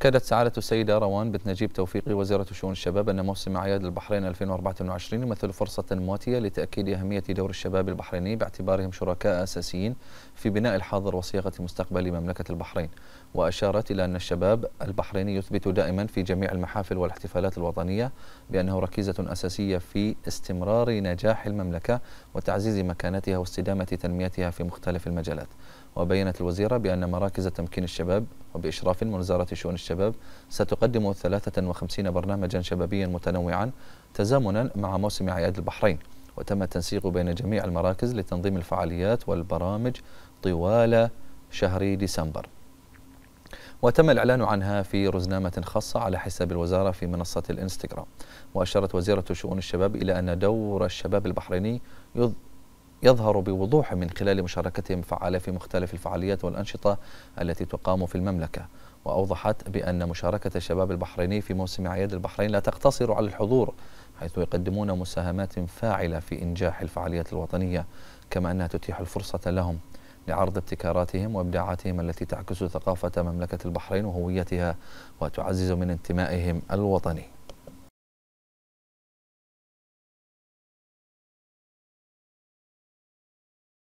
أكدت سعادة السيدة روان بنت نجيب توفيقي وزيرة شؤون الشباب أن موسم أعياد البحرين 2024 يمثل فرصة مواتية لتأكيد أهمية دور الشباب البحريني باعتبارهم شركاء أساسيين في بناء الحاضر وصياغة مستقبل مملكة البحرين وأشارت إلى أن الشباب البحريني يثبت دائما في جميع المحافل والاحتفالات الوطنية بأنه ركيزة أساسية في استمرار نجاح المملكة وتعزيز مكانتها واستدامة تنميتها في مختلف المجالات وبينت الوزيرة بأن مراكز تمكين الشباب وبإشراف من وزارة شؤون الشباب ستقدم 53 برنامجا شبابيا متنوعا تزامنا مع موسم أعياد البحرين وتم التنسيق بين جميع المراكز لتنظيم الفعاليات والبرامج طوال شهر ديسمبر وتم الإعلان عنها في رزنامة خاصة على حساب الوزارة في منصة الإنستغرام وأشارت وزيرة شؤون الشباب إلى أن دور الشباب البحريني يظهر بوضوح من خلال مشاركتهم الفعالة في مختلف الفعاليات والأنشطة التي تقام في المملكة وأوضحت بأن مشاركة الشباب البحريني في موسم أعياد البحرين لا تقتصر على الحضور حيث يقدمون مساهمات فاعلة في إنجاح الفعاليات الوطنية كما أنها تتيح الفرصة لهم لعرض ابتكاراتهم وابداعاتهم التي تعكس ثقافه مملكه البحرين وهويتها وتعزز من انتمائهم الوطني